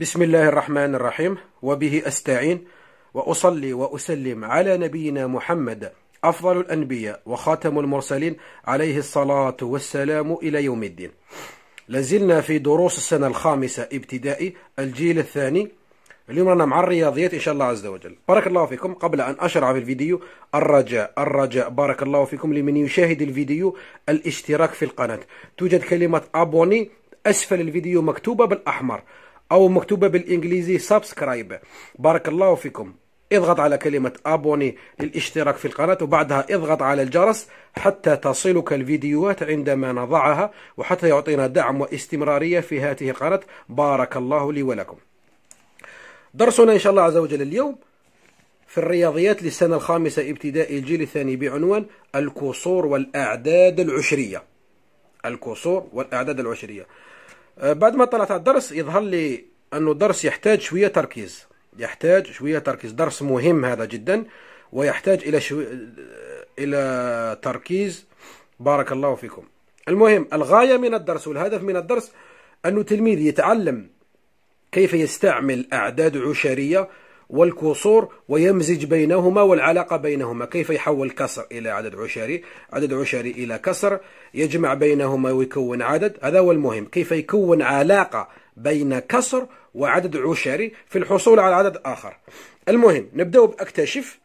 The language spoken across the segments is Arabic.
بسم الله الرحمن الرحيم وبه أستعين وأصلي وأسلم على نبينا محمد أفضل الأنبياء وخاتم المرسلين عليه الصلاة والسلام إلى يوم الدين لازلنا في دروس السنة الخامسة ابتدائي الجيل الثاني اليوم رانا مع الرياضيات إن شاء الله عز وجل بارك الله فيكم قبل أن أشرع في الفيديو الرجاء الرجاء بارك الله فيكم لمن يشاهد الفيديو الاشتراك في القناة توجد كلمة أبوني أسفل الفيديو مكتوبة بالأحمر او مكتوبه بالانجليزي سبسكرايب بارك الله فيكم اضغط على كلمة أبوني للاشتراك في القناة وبعدها اضغط على الجرس حتى تصلك الفيديوهات عندما نضعها وحتى يعطينا دعم واستمرارية في هذه القناة بارك الله لي ولكم درسنا إن شاء الله عز وجل اليوم في الرياضيات للسنة الخامسة ابتدائي الجيل الثاني بعنوان الكسور والأعداد العشرية الكسور والأعداد العشرية آه، بعد ما طلعت على الدرس يظهر لي انه الدرس يحتاج شويه تركيز يحتاج شويه تركيز درس مهم هذا جدا ويحتاج الى شو... آه، الى تركيز بارك الله فيكم المهم الغايه من الدرس والهدف من الدرس انه التلميذ يتعلم كيف يستعمل أعداد عشرية والكسور ويمزج بينهما والعلاقة بينهما كيف يحول كسر إلى عدد عشري عدد عشري إلى كسر يجمع بينهما ويكون عدد هذا هو المهم كيف يكون علاقة بين كسر وعدد عشري في الحصول على عدد آخر المهم نبدأ بأكتشف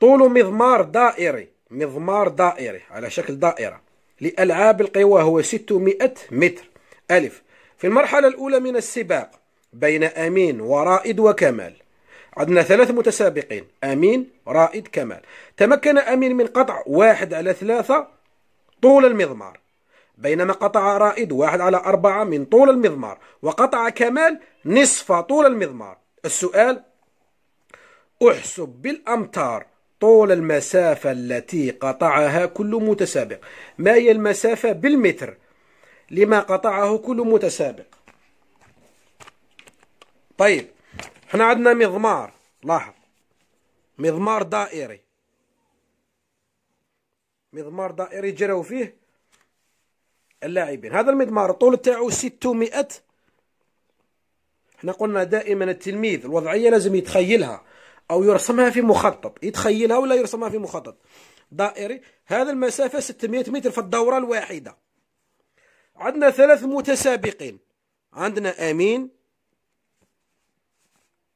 طول مضمار دائري مضمار دائري على شكل دائرة لألعاب القوى هو 600 متر ألف في المرحلة الأولى من السباق بين أمين ورائد وكمال عندنا ثلاث متسابقين أمين رائد كمال تمكن أمين من قطع واحد على ثلاثة طول المضمار بينما قطع رائد واحد على أربعة من طول المضمار وقطع كمال نصف طول المضمار السؤال احسب بالأمتار طول المسافة التي قطعها كل متسابق ما هي المسافة بالمتر لما قطعه كل متسابق طيب احنا عندنا مضمار لاحظ مضمار دائري مضمار دائري جروا فيه اللاعبين هذا المضمار الطول تاعو 600 احنا قلنا دائما التلميذ الوضعيه لازم يتخيلها او يرسمها في مخطط يتخيلها ولا يرسمها في مخطط دائري هذا المسافه 600 متر في الدوره الواحده عندنا ثلاث متسابقين عندنا أمين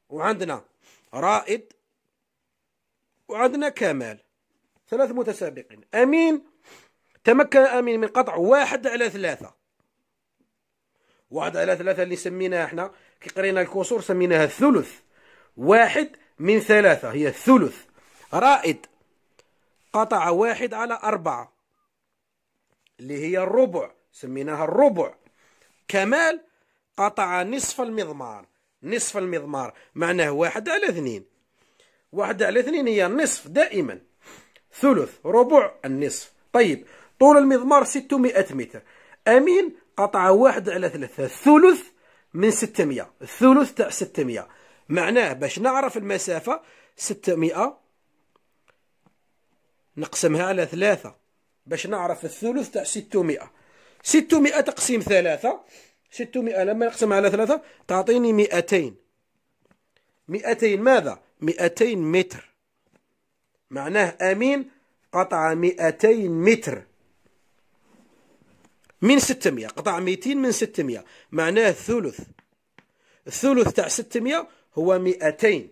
وعندنا رائد وعندنا كمال ثلاث متسابقين أمين تمكن أمين من قطع واحد على ثلاثة واحد على ثلاثة اللي سميناها احنا كي قرينا الكسور سميناها الثلث واحد من ثلاثة هي الثلث رائد قطع واحد على أربعة اللي هي الربع سميناها الربع كمال قطع نصف المضمار نصف المضمار معناه واحد على اثنين واحد على اثنين هي النصف دائما ثلث ربع النصف طيب طول المضمار 600 متر أمين قطع واحد على ثلاثة ثلث من 600 الثلث تاع 600 معناه باش نعرف المسافة 600 نقسمها على ثلاثة باش نعرف الثلث تاع 600 600 تقسيم ثلاثة 600 لما نقسم على ثلاثة تعطيني 200 200 ماذا 200 متر معناه أمين قطع 200 متر من 600 قطع 200 من 600 معناه ثلث الثلث تاع 600 هو 200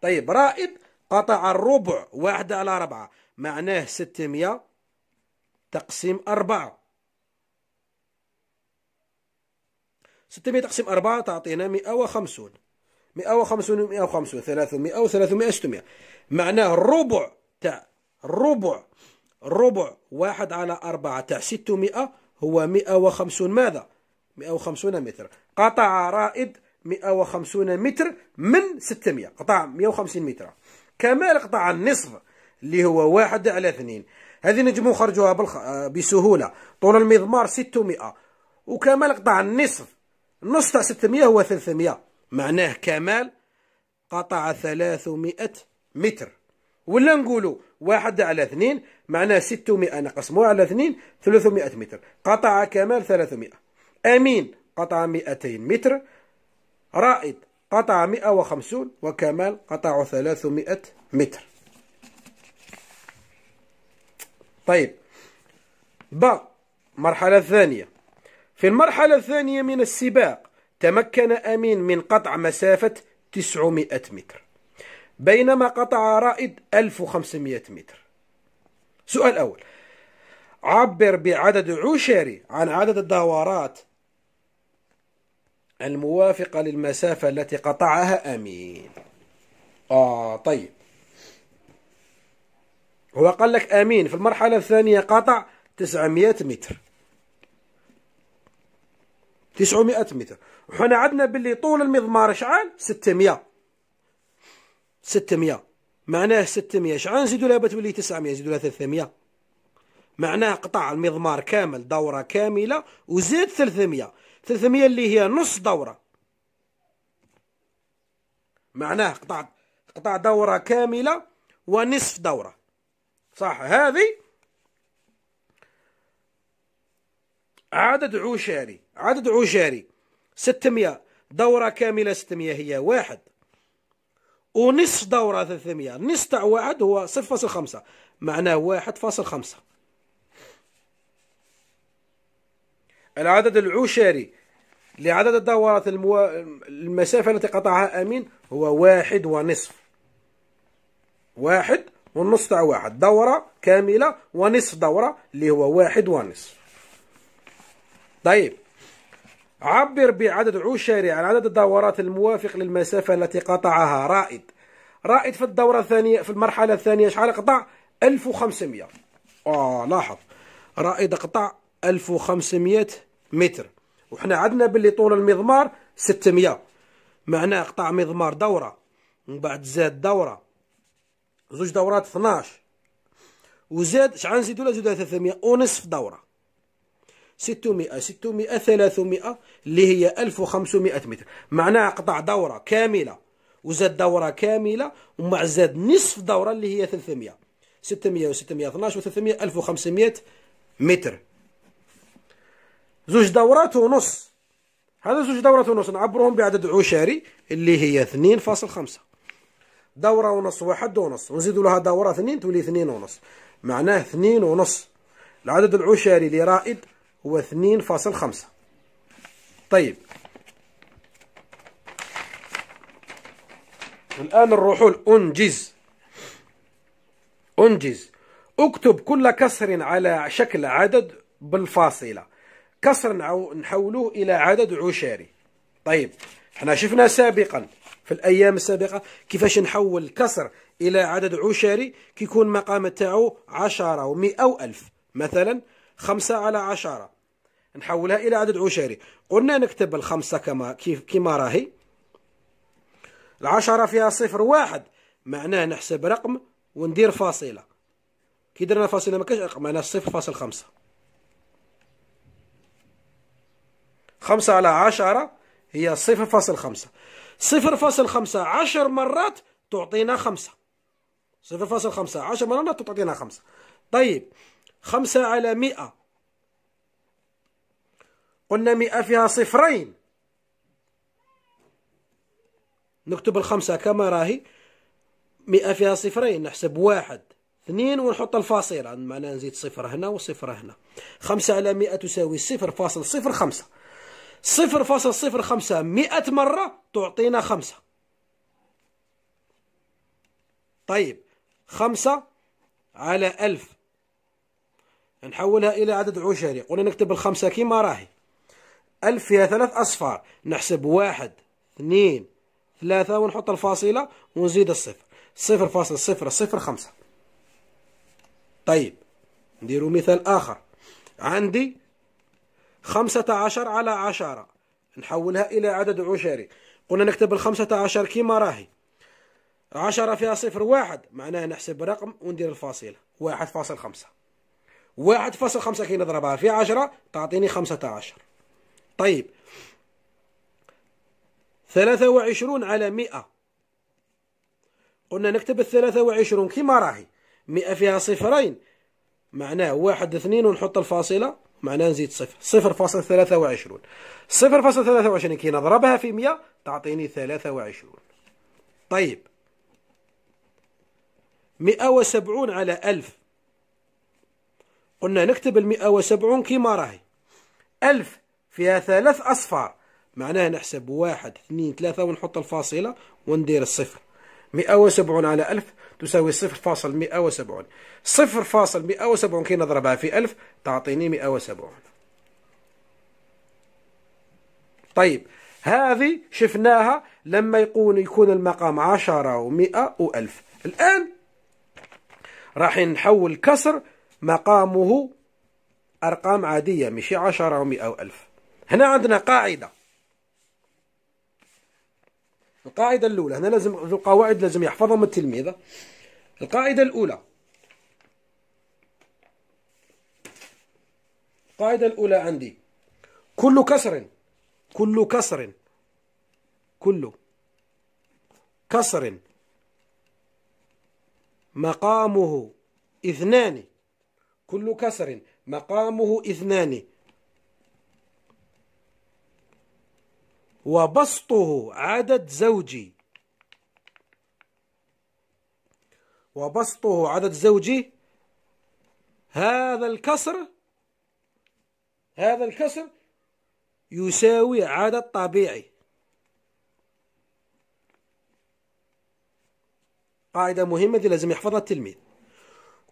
طيب رائد قطع الربع واحد على ربعة معناه 600 تقسيم أربعة 600 تقسيم 4 تعطينا 150 150 150 300 و 300 600 معناه الربع تاع الربع الربع واحد على أربعة تاع 600 هو 150 ماذا 150 متر قطع رائد 150 متر من 600 قطع 150 متر كمال قطع النصف اللي هو واحد على اثنين هذه نجمو نخرجوها بالخ... آه، بسهولة طول المضمار 600 وكمال قطع النصف النص تاع 600 هو 300 معناه كمال قطع 300 متر ولا نقولوا واحد على اثنين معناه 600 نقسموها على اثنين 300 متر قطع كمال 300 أمين قطع 200 متر رائد قطع 150 وكمال قطع 300 متر طيب با مرحلة ثانية في المرحلة الثانية من السباق تمكن أمين من قطع مسافة 900 متر بينما قطع رائد 1500 متر سؤال أول عبر بعدد عشري عن عدد الدورات الموافقة للمسافة التي قطعها أمين آه طيب هو قال لك أمين في المرحلة الثانية قطع 900 متر 900 متر وحنا عندنا باللي طول المضمار شعال 600 600 معناه 600 شعال نزيدو لها بتولي 900 نزيدو لها 300 معناه قطع المضمار كامل دورة كاملة وزيد 300 300 اللي هي نص دورة معناه قطع قطع دورة كاملة ونصف دورة صح هذه عدد عشاري عدد عجاري 600 دورة كاملة 600 هي واحد ونصف دورة 300 نصف تاع واحد هو 0.5 معناه 1.5 العدد العشاري لعدد الدورات المو... المسافة التي قطعها أمين هو واحد ونصف واحد ونصف تاع واحد دورة كاملة ونصف دورة اللي هو واحد ونصف طيب عبر بعدد عشري عن عدد الدورات الموافق للمسافة التي قطعها رائد رائد في الدورة الثانية في المرحلة الثانية شحال قطع 1500 اه لاحظ رائد قطع 1500 متر وحنا عدنا باللي طول المضمار 600 معناه قطع مضمار دورة من بعد زاد دورة زوج دورات 12 وزاد شحال نزيدو له زيدو 300 ونصف دوره 600 600 300 اللي هي 1500 متر معناها قطع دورة كاملة وزاد دورة كاملة ومع زاد نصف دورة اللي هي 300 600 و 612 و 300 1500 متر زوج دورات ونص هذا زوج دورات ونص نعبرهم بعدد عشري اللي هي 2.5 دورة ونص واحد ونص ونزيدوا لها دورة اثنين تولي اثنين ونص معناه اثنين ونص العدد العشري لرائد هو 2.5 طيب الآن نروح لانجز أنجز اكتب كل كسر على شكل عدد بالفاصلة كسر نحولوه إلى عدد عشاري طيب احنا شفنا سابقا في الأيام السابقة كيفاش نحول كسر إلى عدد عشاري كيكون مقام تاعو عشرة ومئة وألف مثلا خمسة على عشرة نحولها إلى عدد عشري قلنا نكتب الخمسة كما كيف كما راهي العشرة فيها صفر واحد معناه نحسب رقم وندير فاصلة كي درنا فاصلة ما كاش رقم معناه صفر فاصل خمسة خمسة على عشرة هي صفر فاصل خمسة صفر فاصل خمسة عشر مرات تعطينا خمسة صفر فاصل خمسة عشر مرات تعطينا خمسة طيب خمسة على مئة قلنا مئة فيها صفرين نكتب الخمسة كما راهي مئة فيها صفرين نحسب واحد اثنين ونحط الفاصلة معناها نزيد صفر هنا وصفر هنا خمسة على مئة تساوي صفر فاصل صفر خمسة صفر فاصل صفر خمسة مئة مرة تعطينا خمسة طيب خمسة على ألف نحولها إلى عدد عشري قلنا نكتب الخمسة كيما راهي ألف فيها ثلاث أصفار نحسب واحد اثنين ثلاثة ونحط الفاصلة ونزيد الصفر صفر فاصل صفر صفر خمسة طيب نديرو مثال آخر عندي خمسة عشر على عشرة نحولها إلى عدد عشري قلنا نكتب الخمسة عشر كيما راهي عشرة فيها صفر واحد معناها نحسب رقم وندير الفاصلة واحد فاصل خمسة واحد فاصل خمسة كي نضربها في عشرة تعطيني خمسة عشر طيب ثلاثة وعشرون على مئة قلنا نكتب الثلاثة وعشرون كيما راهي مئة فيها صفرين معناه واحد اثنين ونحط الفاصلة معناه نزيد صفر صفر فاصل ثلاثة وعشرون صفر فاصل ثلاثة وعشرين كي نضربها في مئة تعطيني ثلاثة وعشرون طيب مئة وسبعون على ألف قلنا نكتب المئة وسبعون كيما راهي ألف فيها ثلاث أصفار معناه نحسب واحد اثنين ثلاثة ونحط الفاصلة وندير الصفر مئة وسبعون على ألف تساوي صفر فاصل مئة وسبعون صفر فاصل مئة وسبعون كي نضربها في ألف تعطيني مئة وسبعون طيب هذه شفناها لما يكون يكون المقام عشرة ومئة وألف الآن راح نحول كسر مقامه أرقام عادية ماشي عشرة مئة أو ألف هنا عندنا قاعدة القاعدة الأولى هنا لازم القواعد لازم يحفظهم التلميذ القاعدة الأولى القاعدة الأولى عندي كل كسر كل كسر كل كسر مقامه اثنان كل كسر مقامه اثنان وبسطه عدد زوجي وبسطه عدد زوجي هذا الكسر هذا الكسر يساوي عدد طبيعي قاعدة مهمة دي لازم يحفظها التلميذ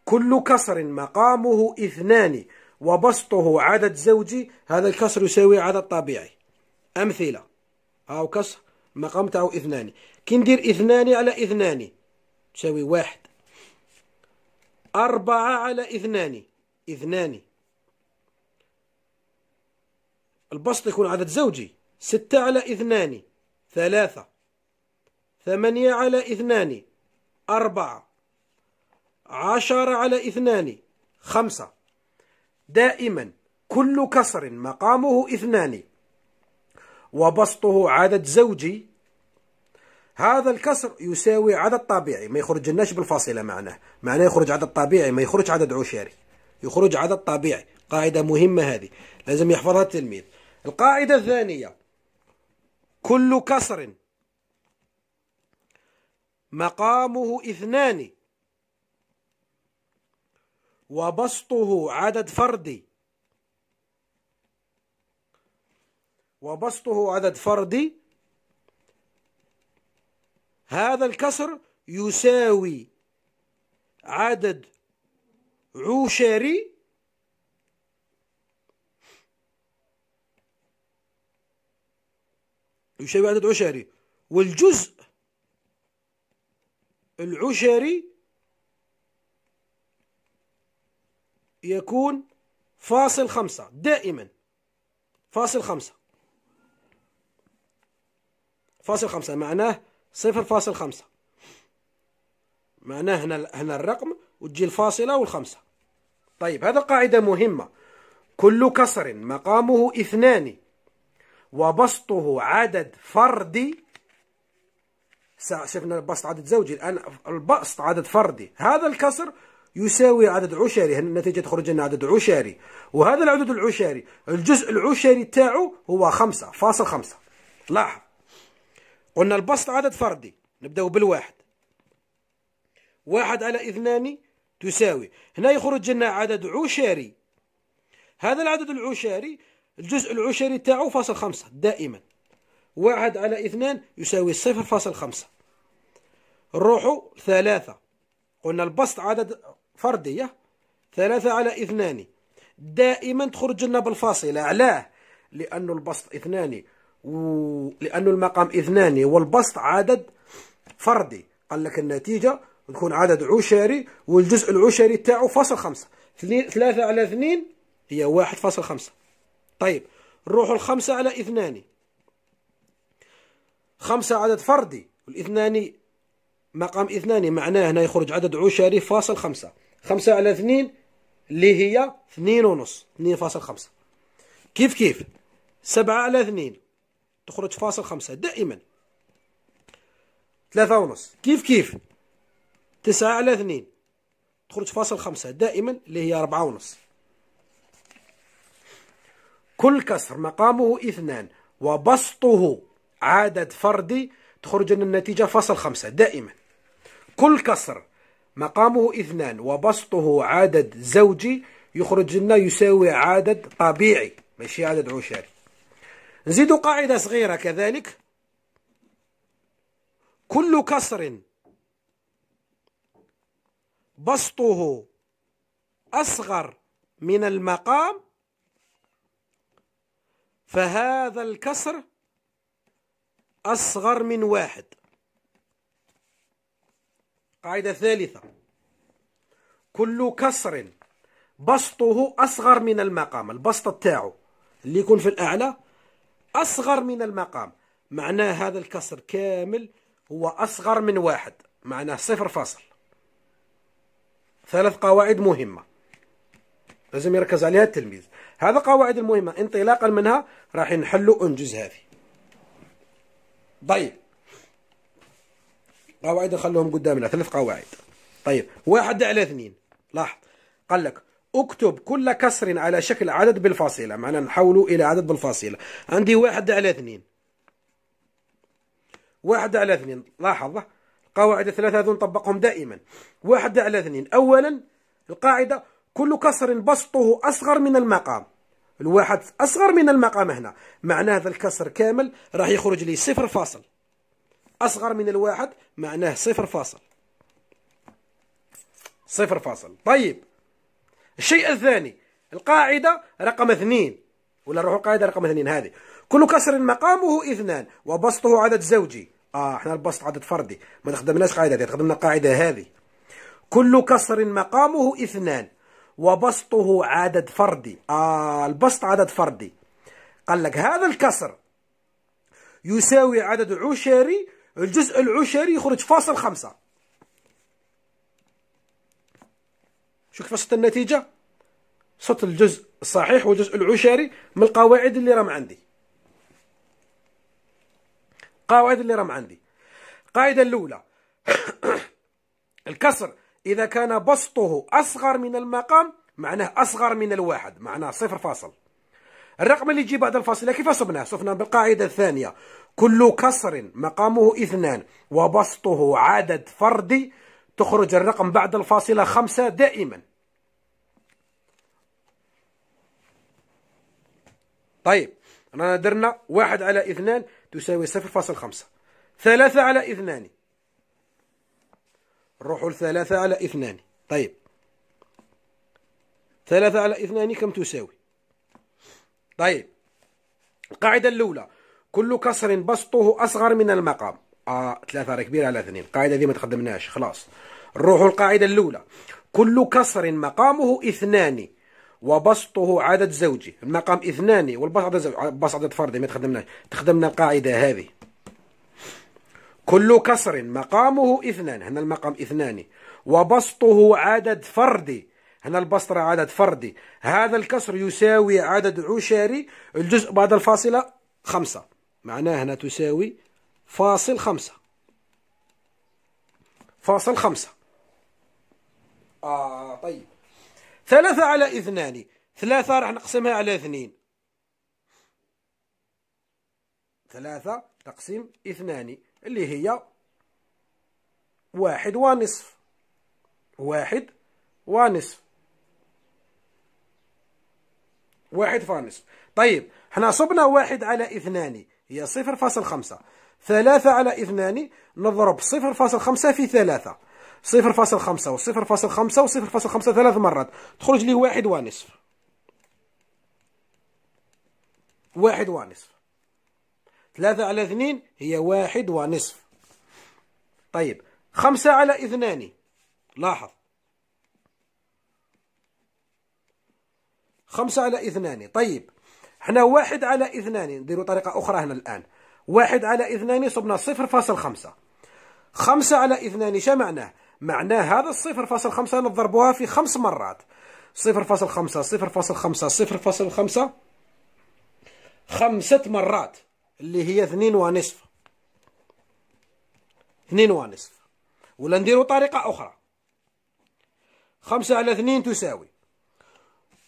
كل كسر مقامه اثنان وبسطه عدد زوجي هذا الكسر يساوي عدد طبيعي أمثلة هاو كسر مقام تاعو اثنان كي ندير اثنان على اثنان تساوي واحد أربعة على اثنان اثنان البسط يكون عدد زوجي ستة على اثنان ثلاثة ثمانية على اثنان أربعة عشر على اثنان خمسة دائما كل كسر مقامه اثنان وبسطه عدد زوجي هذا الكسر يساوي عدد طبيعي ما يخرج لناش بالفاصلة معناه معناه يخرج عدد طبيعي ما يخرج عدد عشاري يخرج عدد طبيعي قاعدة مهمة هذه لازم يحفظها التلميذ القاعدة الثانية كل كسر مقامه اثنان وبسطه عدد فردي وبسطه عدد فردي هذا الكسر يساوي عدد عشري يساوي عدد عشري والجزء العشري يكون فاصل خمسة دائما فاصل خمسة فاصل خمسة معناه صفر فاصل خمسة معناه هنا هنا الرقم وتجي الفاصلة والخمسة طيب هذا قاعدة مهمة كل كسر مقامه اثنان وبسطه عدد فردي شفنا البسط عدد زوجي الآن البسط عدد فردي هذا الكسر يساوي عدد عشري النتيجة تخرج لنا عدد عشري وهذا العدد العشري الجزء العشري تاعو هو خمسة فاصل خمسة لاحظ قلنا البسط عدد فردي نبداو بالواحد واحد على اثنان تساوي هنا يخرج لنا عدد عشري هذا العدد العشري الجزء العشري تاعو فاصل خمسة دائما واحد على اثنان يساوي صفر فاصل خمسة نروحوا ثلاثة قلنا البسط عدد فردية ثلاثة على اثنان دائما تخرج لنا بالفاصلة علاه لأن البسط اثنان ولأن المقام اثنان والبسط عدد فردي قال لك النتيجة نكون عدد عشري والجزء العشري تاعو فاصل خمسة ثلاثة على اثنين هي واحد فاصل خمسة طيب نروحوا الخمسة على اثنان خمسة عدد فردي والاثنان مقام اثنان معناه هنا يخرج عدد عشري فاصل خمسة خمسة على اثنين اللي هي اثنين ونص اثنين فاصل خمسة كيف كيف سبعة على اثنين تخرج فاصل خمسة دائما ثلاثة ونص كيف كيف تسعة على اثنين تخرج فاصل خمسة دائما اللي هي أربعة ونص كل كسر مقامه اثنان وبسطه عدد فردي تخرج لنا النتيجة فاصل خمسة دائما كل كسر مقامه اثنان وبسطه عدد زوجي يخرج لنا يساوي عدد طبيعي ماشي عدد عشري نزيد قاعدة صغيرة كذلك كل كسر بسطه أصغر من المقام فهذا الكسر أصغر من واحد قاعدة ثالثة كل كسر بسطه أصغر من المقام البسط تاعو اللي يكون في الأعلى أصغر من المقام معناه هذا الكسر كامل هو أصغر من واحد معناه صفر فاصل ثلاث قواعد مهمة لازم يركز عليها التلميذ هذا قواعد المهمة انطلاقا منها راح نحلو انجز هذه طيب قواعد نخلوهم قدامنا ثلاث قواعد طيب واحد على اثنين لاحظ قال لك اكتب كل كسر على شكل عدد بالفاصلة معنا نحوله إلى عدد بالفاصلة عندي واحد على اثنين واحد على اثنين لاحظ القواعد الثلاثة هذو نطبقهم دائما واحد على اثنين أولا القاعدة كل كسر بسطه أصغر من المقام الواحد أصغر من المقام هنا معناه هذا الكسر كامل راح يخرج لي صفر فاصل أصغر من الواحد معناه صفر فاصل صفر فاصل طيب الشيء الثاني القاعدة رقم اثنين ولا نروح القاعدة رقم اثنين هذه كل كسر مقامه اثنان وبسطه عدد زوجي اه احنا البسط عدد فردي ما تخدمناش قاعدة هذه تخدمنا القاعدة هذه كل كسر مقامه اثنان وبسطه عدد فردي آه البسط عدد فردي قال لك هذا الكسر يساوي عدد عشري الجزء العشري يخرج فاصل خمسة شو وصلت النتيجة صوت الجزء الصحيح والجزء العشري من القواعد اللي راهم عندي قواعد اللي راهم عندي القاعدة الأولى الكسر إذا كان بسطه أصغر من المقام معناه أصغر من الواحد معناه صفر فاصل الرقم اللي يجي بعد الفاصلة كيف صبناه؟ صفنا بالقاعدة الثانية كل كسر مقامه اثنان وبسطه عدد فردي تخرج الرقم بعد الفاصلة خمسة دائما طيب رانا درنا واحد على اثنان تساوي صفر فاصل خمسة ثلاثة على اثنان نروحوا لثلاثة على اثنان طيب ثلاثة على اثنان كم تساوي طيب القاعدة الأولى كل كسر بسطه أصغر من المقام آه ثلاثة راه كبيرة على اثنين القاعدة دي ما تخدمناش خلاص نروحوا القاعدة الأولى كل كسر مقامه اثنان وبسطه عدد زوجي المقام اثنان والبسط عدد زوجي بسط عدد فردي ما تخدمناش تخدمنا القاعدة هذه كل كسر مقامه اثنان هنا المقام اثنان وبسطه عدد فردي هنا البسط عدد فردي هذا الكسر يساوي عدد عشري الجزء بعد الفاصلة خمسة معناها هنا تساوي فاصل خمسة فاصل خمسة آه طيب ثلاثة على اثنان ثلاثة راح نقسمها على اثنين ثلاثة تقسيم اثنان اللي هي واحد ونصف واحد ونصف واحد فانصف طيب حنا صبنا واحد على اثنان هي صفر فاصل خمسة ثلاثة على اثنان نضرب صفر فاصل خمسة في ثلاثة صفر فاصل خمسة وصفر فاصل خمسة وصفر فاصل خمسة ثلاث مرات تخرج لي واحد ونصف واحد ونصف ثلاثة على اثنين هي واحد ونصف طيب خمسة على اثنان لاحظ خمسة على اثنان طيب حنا واحد على اثنان نديرو طريقة أخرى هنا الآن واحد على اثنان صبنا صفر فاصل خمسة خمسة على اثنان شا معناه معناه هذا الصفر فاصل خمسة نضربوها في خمس مرات صفر فاصل خمسة صفر فاصل خمسة صفر فاصل خمسة خمسة مرات اللي هي اثنين ونصف اثنين ونصف ولا نديرو طريقة أخرى خمسة على اثنين تساوي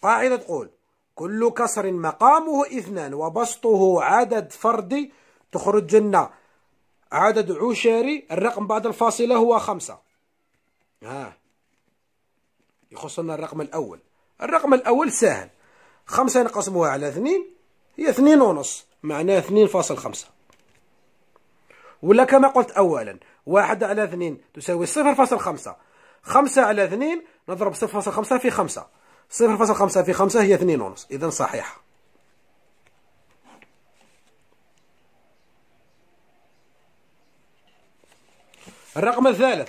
قاعدة تقول كل كسر مقامه اثنان وبسطه عدد فردي تخرج لنا عدد عشري الرقم بعد الفاصلة هو خمسة ها يخصنا الرقم الأول الرقم الأول سهل خمسة نقسموها على اثنين هي اثنين ونص معناه اثنين فاصل خمسة ولا كما قلت أولا واحد على اثنين تساوي صفر فاصل خمسة خمسة على اثنين نضرب صفر فاصل خمسة في خمسة صفر فاصل خمسة في خمسة هي اثنين ونص إذا صحيحة الرقم الثالث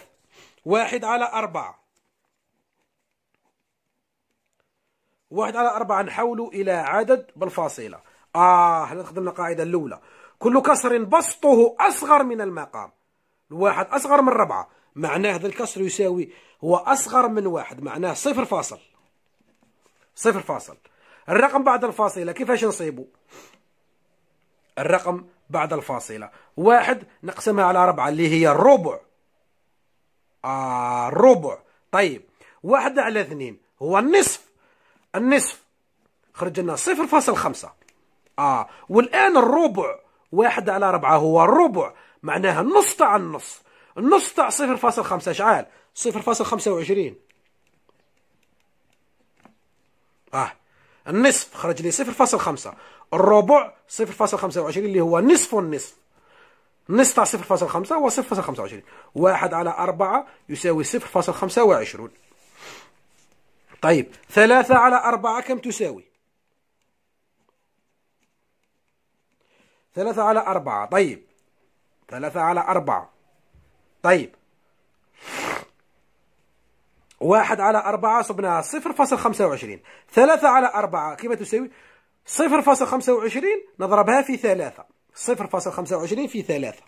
واحد على أربعة واحد على أربعة نحوله إلى عدد بالفاصلة آه هنا نخدم القاعدة الأولى كل كسر بسطه أصغر من المقام الواحد أصغر من ربعة معناه هذا الكسر يساوي هو أصغر من واحد معناه صفر فاصل صفر فاصل الرقم بعد الفاصلة كيفاش نصيبه الرقم بعد الفاصلة واحد نقسمها على ربعة اللي هي الربع آه الربع طيب واحد على اثنين هو النصف النصف خرج لنا صفر فاصل خمسة آه والآن الربع واحد على ربعة هو الربع معناها النص تاع النص النص تاع صفر فاصل خمسة شعال صفر فاصل خمسة وعشرين اه النصف خرج لي 0.5 الربع 0.25 اللي هو نصف النصف نصف تاع 0.5 هو 0.25 واحد على أربعة يساوي 0.25 طيب ثلاثة على أربعة كم تساوي ثلاثة على أربعة طيب ثلاثة على أربعة طيب واحد على أربعة صبناها صفر فاصل خمسة وعشرين ثلاثة على أربعة كيف تساوي صفر فاصل خمسة وعشرين نضربها في ثلاثة صفر فاصل خمسة وعشرين في ثلاثة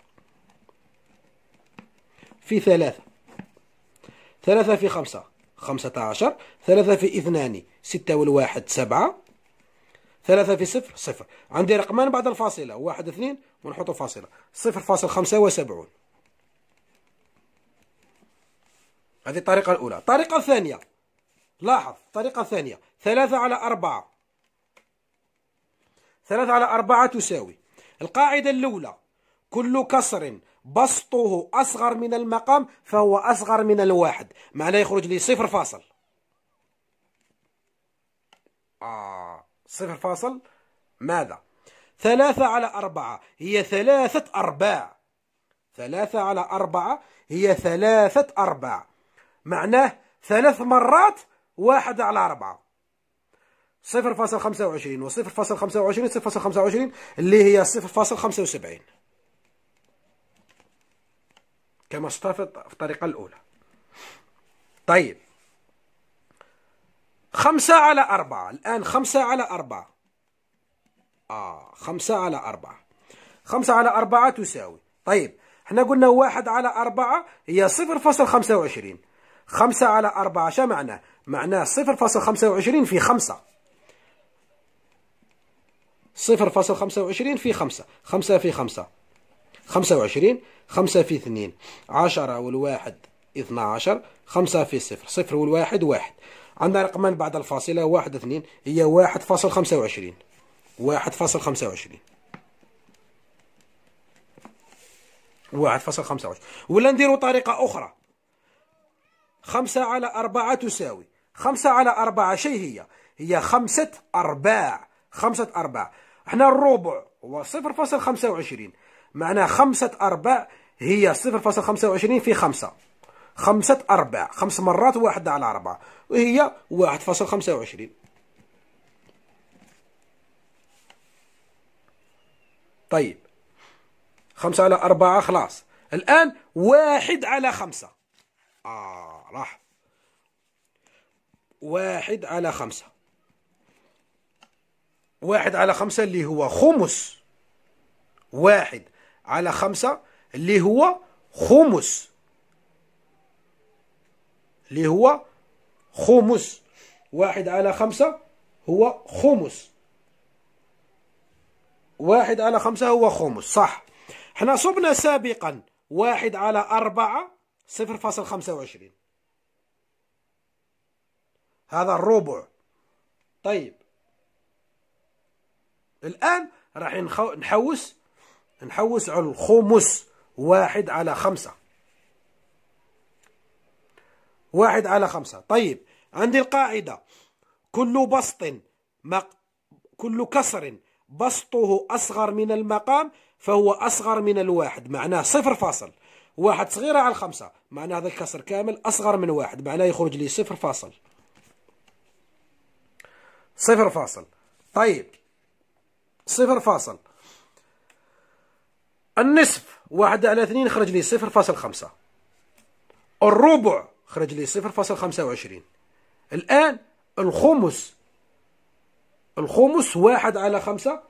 في ثلاثة ثلاثة في خمسة خمسة عشر ثلاثة في اثنان ستة والواحد سبعة ثلاثة في صفر صفر عندي رقمان بعد الفاصلة واحد اثنين ونحطوا فاصلة صفر فاصل خمسة وسبعون هذه الطريقة الأولى الطريقة الثانية لاحظ الطريقة الثانية ثلاثة على أربعة ثلاثة على أربعة تساوي القاعدة الأولى كل كسر بسطه أصغر من المقام فهو أصغر من الواحد معناه يخرج لي صفر فاصل آه صفر فاصل ماذا ثلاثة على أربعة هي ثلاثة أرباع ثلاثة على أربعة هي ثلاثة أرباع معناه ثلاث مرات واحد على أربعة صفر فاصل خمسة وعشرين وصفر فاصل خمسة وعشرين صفر فاصل خمسة وعشرين اللي هي صفر فاصل خمسة وسبعين كما استفدت في الطريقة الأولى طيب خمسة على أربعة الآن خمسة على أربعة آه خمسة على أربعة خمسة على أربعة تساوي طيب احنا قلنا واحد على أربعة هي صفر فاصل خمسة وعشرين خمسة على أربعة شا معناه صفر فاصل خمسة وعشرين في خمسة صفر فاصل خمسة وعشرين في خمسة خمسة في خمسة خمسة وعشرين خمسة في اثنين عشرة والواحد اثنا عشر خمسة في صفر صفر والواحد واحد عندنا رقمان بعد الفاصلة واحد اثنين هي واحد فاصل خمسة وعشرين واحد فاصل خمسة وعشرين واحد فاصل خمسة وعشرين ولا نديرو طريقة أخرى خمسة على أربعة تساوي خمسة على أربعة شيء هي هي خمسة أرباع خمسة أرباع احنا الربع هو صفر فاصل خمسة وعشرين معناه خمسة أرباع هي صفر فاصل خمسة وعشرين في خمسة خمسة أرباع خمس مرات واحد على أربعة وهي واحد فاصل خمسة وعشرين طيب خمسة على أربعة خلاص الآن واحد على خمسة آه راح واحد على خمسة واحد على خمسة اللي هو خمس واحد على خمسة اللي هو خمس اللي هو خمس واحد على خمسة هو خمس واحد على خمسة هو خمس صح احنا صبنا سابقا واحد على أربعة صفر فاصل خمسة وعشرين هذا الربع طيب الآن راح نحوس نحوس على الخمس واحد على خمسة واحد على خمسة طيب عندي القاعدة كل بسط مق... كل كسر بسطه أصغر من المقام فهو أصغر من الواحد معناه صفر فاصل واحد صغيرة على الخمسة معناه هذا الكسر كامل أصغر من واحد معناه يخرج لي صفر فاصل صفر فاصل طيب صفر فاصل النصف واحد على اثنين خرج لي صفر فاصل خمسة الربع خرج لي صفر فاصل خمسة وعشرين الآن الخمس الخمس واحد على خمسة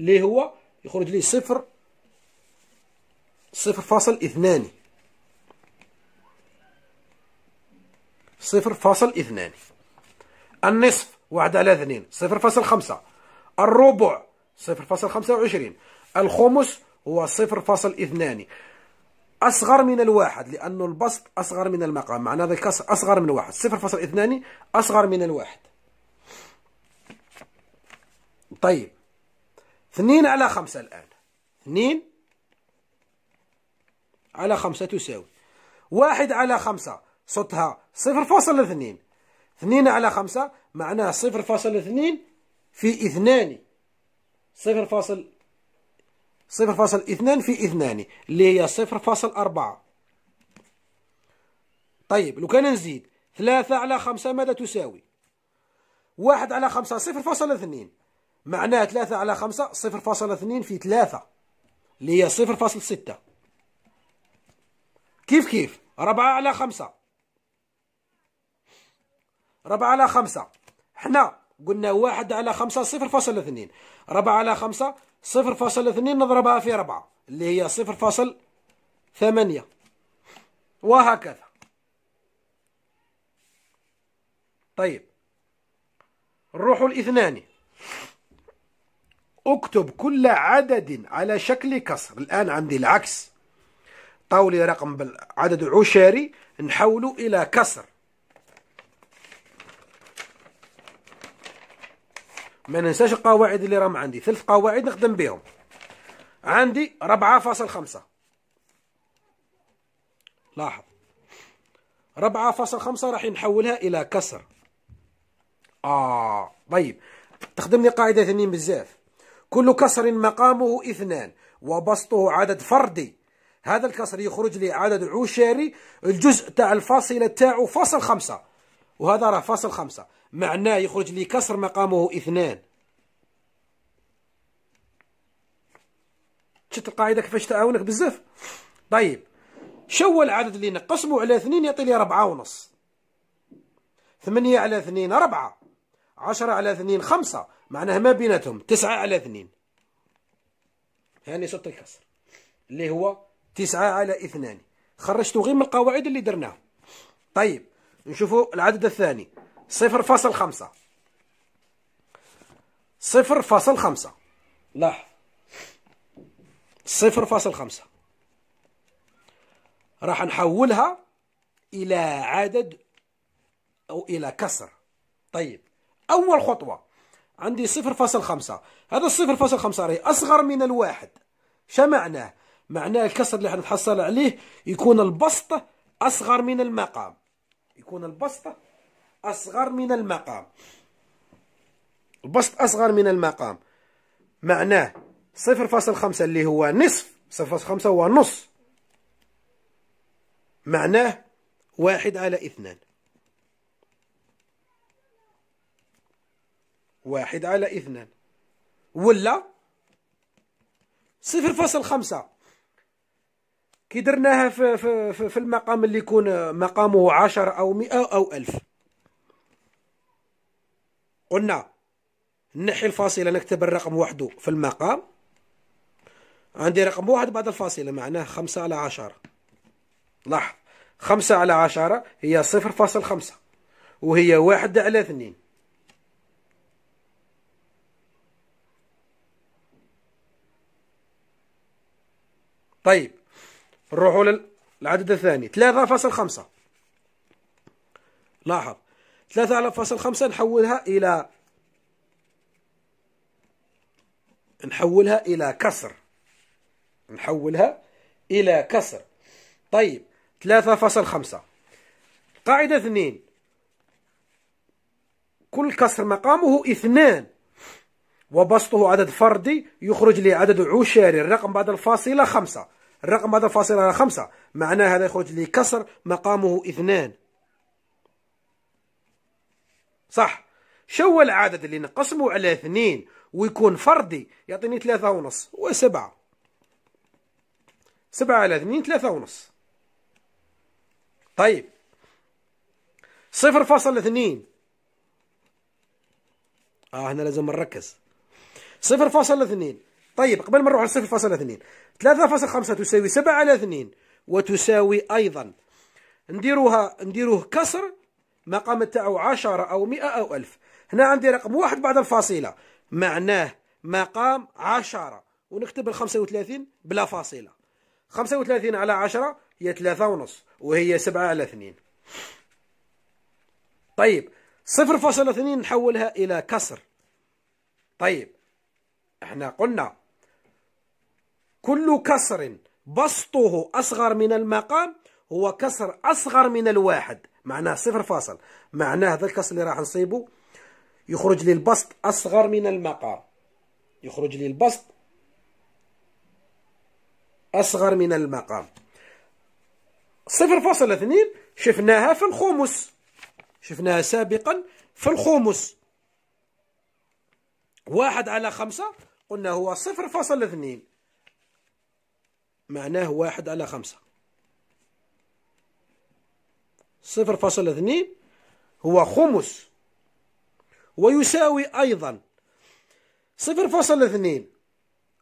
اللي هو يخرج لي صفر صفر فاصل اثنان صفر فاصل اثنان النصف واحد على اثنين صفر فاصل خمسة الربع صفر فاصل خمسة وعشرين الخمس هو صفر فاصل اثنان أصغر من الواحد لأنه البسط أصغر من المقام معنى هذا الكسر أصغر من واحد صفر فاصل اثنان أصغر من الواحد طيب اثنين على خمسة الآن اثنين على خمسة تساوي واحد على خمسة صوتها صفر فاصل اثنين اثنين على خمسة معناه صفر فاصل اثنين في اثنان صفر فاصل صفر فاصل اثنان في اثنان اللي هي صفر فاصل أربعة طيب لو كان نزيد ثلاثة على خمسة ماذا تساوي واحد على خمسة صفر فاصل اثنين معناه ثلاثة على خمسة صفر فاصل اثنين في ثلاثة اللي هي صفر فاصل ستة كيف كيف ربعة على خمسة ربعة على خمسة حنا قلنا واحد على خمسة صفر فاصل اثنين ربعة على خمسة صفر فاصل اثنين نضربها في ربعة اللي هي صفر فاصل ثمانية وهكذا طيب نروح الاثنان اكتب كل عدد على شكل كسر الآن عندي العكس طاولي رقم عدد عشري نحوله إلى كسر ما ننساش القواعد اللي راهم عندي ثلاث قواعد نخدم بهم عندي ربعة فاصل خمسة لاحظ ربعة فاصل خمسة راح نحولها إلى كسر آه طيب تخدمني قاعدة ثانيين بزاف كل كسر مقامه اثنان وبسطه عدد فردي هذا الكسر يخرج لي عدد عشري الجزء تاع الفاصلة تاعو فاصل خمسة وهذا راه فاصل خمسة معناه يخرج لي كسر مقامه اثنان شفت القاعده كيفاش تعاونك بزاف طيب شو العدد اللي نقسمه على اثنين يعطي لي ربعة ونص ثمانية على اثنين أربعة عشرة على اثنين خمسة معناها ما بيناتهم تسعة على اثنين هاني صوت الكسر اللي هو تسعة على اثنان خرجتو غير من القواعد اللي درناها طيب نشوفوا العدد الثاني صفر فاصل خمسة صفر فاصل خمسة لاحظ صفر فاصل خمسة راح نحولها إلى عدد أو إلى كسر طيب أول خطوة عندي صفر فاصل خمسة هذا الصفر فاصل خمسة راهي أصغر من الواحد شا معناه معناه الكسر اللي حنتحصل عليه يكون البسط أصغر من المقام يكون البسط أصغر من المقام البسط أصغر من المقام معناه صفر فاصل خمسة اللي هو نصف صفر فاصل خمسة هو نص معناه واحد على اثنان واحد على اثنان ولا صفر فاصل خمسة كي درناها في, في, في المقام اللي يكون مقامه عشر أو مئة أو ألف قلنا نحي الفاصلة نكتب الرقم وحده في المقام عندي رقم واحد بعد الفاصلة معناه خمسة على عشرة لاحظ خمسة على عشرة هي صفر فاصل خمسة وهي واحد على اثنين طيب نروحوا للعدد الثاني ثلاثة فاصل خمسة لاحظ ثلاثة على فاصل خمسة نحولها إلى نحولها إلى كسر نحولها إلى كسر طيب ثلاثة خمسة قاعدة اثنين كل كسر مقامه اثنان وبسطه عدد فردي يخرج لي عدد عشاري الرقم بعد الفاصلة خمسة الرقم بعد الفاصلة خمسة معناه هذا يخرج لي كسر مقامه اثنان صح شو العدد اللي نقسمه على اثنين ويكون فردي يعطيني ثلاثة ونص هو سبعة سبعة على اثنين ثلاثة ونص طيب صفر فاصل اثنين اه هنا لازم نركز صفر فاصل اثنين طيب قبل ما نروح لصفر فاصل اثنين ثلاثة فاصل خمسة تساوي سبعة على اثنين وتساوي ايضا نديروها نديروه كسر ما تاعو 10 أو 100 أو 1000 هنا عندي رقم واحد بعد الفاصلة معناه مقام 10 ونكتب ال 35 بلا فاصلة 35 على 10 هي 3 ونص وهي 7 على 2 طيب 0.2 نحولها إلى كسر طيب احنا قلنا كل كسر بسطه أصغر من المقام هو كسر أصغر من الواحد معناه صفر فاصل معناه هذا الكاس اللي راح نصيبه يخرج لي البسط أصغر من المقام يخرج لي البسط أصغر من المقام صفر فاصل اثنين شفناها في الخمس شفناها سابقا في الخمس واحد على خمسة قلنا هو صفر فاصل اثنين معناه واحد على خمسة صفر فاصل اثنين هو خمس ويساوي أيضا صفر فاصل اثنين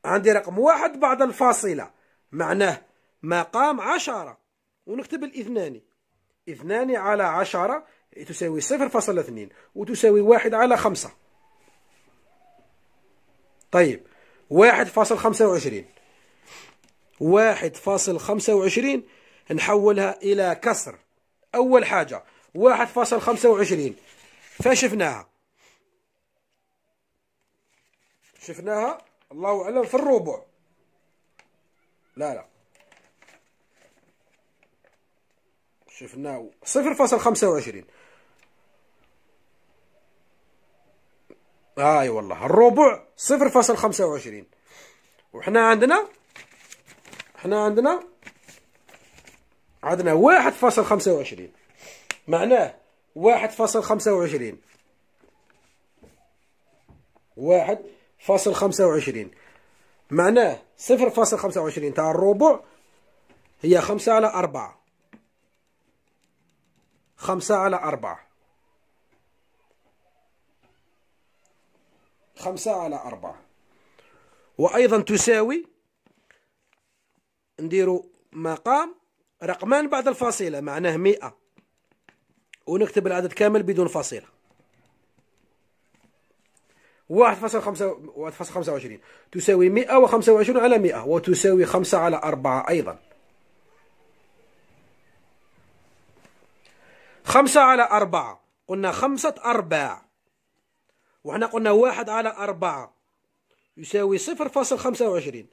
عندي رقم واحد بعد الفاصلة معناه مقام عشرة ونكتب الاثنان اثنان على عشرة تساوي صفر فاصل اثنين وتساوي واحد على خمسة طيب واحد فاصل خمسة وعشرين واحد فاصل خمسة وعشرين نحولها إلى كسر أول حاجة واحد فاصل خمسة وعشرين فشفناها شفناها الله أعلم في الربع لا لا شفناه صفر فاصل خمسة وعشرين اي والله الربع صفر فاصل خمسة وعشرين وحنا عندنا حنا عندنا عندنا 1.25 معناه 1.25 واحد فاصل خمسة وعشرين معناه صفر فاصل خمسة وعشرين تاع الربع هي خمسة على أربعة خمسة على أربعة خمسة على أربعة وأيضا تساوي نديرو مقام رقمان بعد الفاصلة معناه مئة ونكتب العدد كامل بدون فاصلة واحد فاصل خمسة واحد فاصل خمسة وعشرين تساوي مئة وخمسة وعشرون على مئة وتساوي خمسة على أربعة أيضا خمسة على أربعة قلنا خمسة أرباع وحنا قلنا واحد على أربعة يساوي صفر فاصل خمسة وعشرين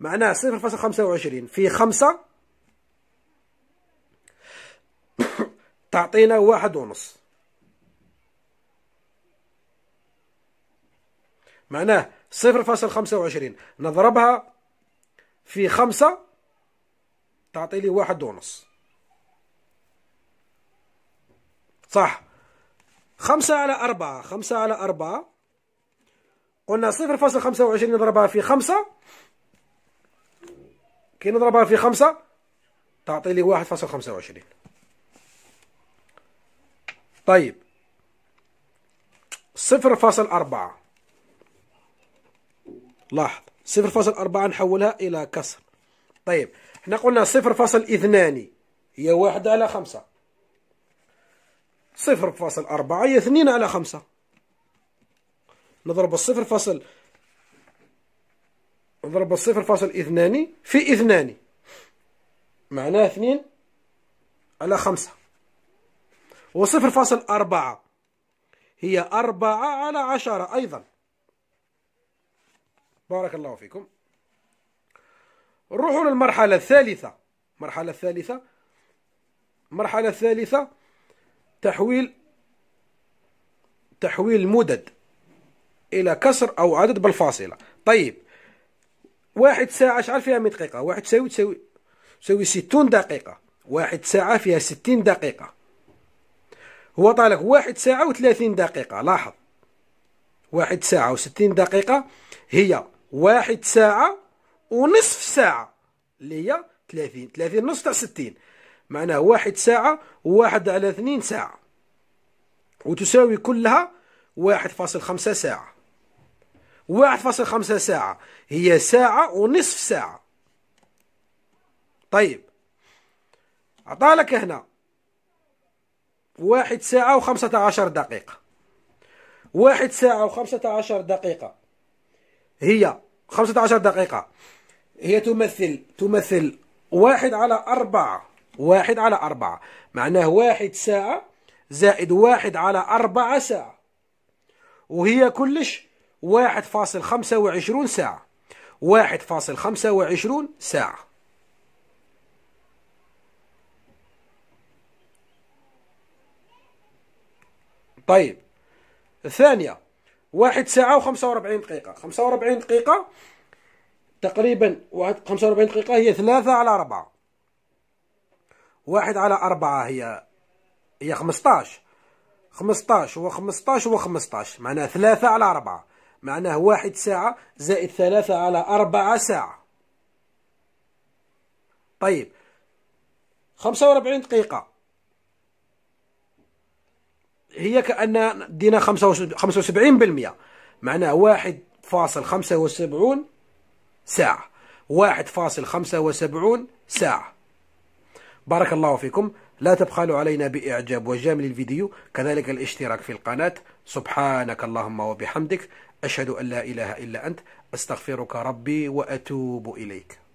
معناه صفر فاصل خمسة وعشرين في خمسة تعطينا واحد ونص معناه صفر فاصل خمسة وعشرين نضربها في خمسة تعطي لي واحد ونص صح خمسة على أربعة خمسة على أربعة قلنا صفر فاصل خمسة وعشرين نضربها في خمسة كي نضربها في خمسة تعطي لي واحد فاصل خمسة وعشرين طيب صفر فاصل أربعة لاحظ صفر فاصل أربعة نحولها إلى كسر طيب احنا قلنا صفر فاصل اثنان هي واحد على خمسة صفر فاصل أربعة هي اثنين على خمسة نضرب الصفر فاصل نضرب الصفر فاصل اثنان في اثنان معناه اثنين على خمسة وصفر فاصل أربعة هي أربعة على عشرة أيضا بارك الله فيكم نروحوا للمرحلة الثالثة المرحلة الثالثة المرحلة الثالثة تحويل تحويل مدد إلى كسر أو عدد بالفاصلة طيب واحد ساعة شحال فيها مية دقيقة واحد تساوي تساوي تساوي ستون دقيقة واحد ساعة فيها ستين دقيقة هو طالق واحد ساعة وثلاثين دقيقة لاحظ واحد ساعة وستين دقيقة هي واحد ساعة ونصف ساعة اللي هي ثلاثين ثلاثين نص تاع ستين معناه واحد ساعة وواحد على اثنين ساعة وتساوي كلها واحد فاصل خمسة ساعة واحد فاصل خمسة ساعة هي ساعة ونصف ساعة طيب عطالك هنا واحد ساعة وخمسة عشر دقيقة واحد ساعة وخمسة عشر دقيقة هي خمسة عشر دقيقة هي تمثل تمثل واحد على أربعة واحد على أربعة معناه واحد ساعة زائد واحد على أربعة ساعة وهي كلش واحد فاصل خمسة وعشرون ساعة واحد فاصل خمسة وعشرون ساعة طيب الثانية واحد ساعة وخمسة وربعين دقيقة خمسة وربعين دقيقة تقريبا واحد خمسة وربعين دقيقة هي ثلاثة على أربعة واحد على أربعة هي هي خمسطاش خمسطاش وخمسطاش وخمسطاش معناها ثلاثة على أربعة معناه واحد ساعة زائد ثلاثة على أربعة ساعة طيب خمسة وربعين دقيقة هي كأن دينا 75% معناها 1.75 ساعة 1.75 ساعة بارك الله فيكم لا تبخلوا علينا بإعجاب وجامل الفيديو كذلك الاشتراك في القناة سبحانك اللهم وبحمدك أشهد أن لا إله إلا أنت أستغفرك ربي وأتوب إليك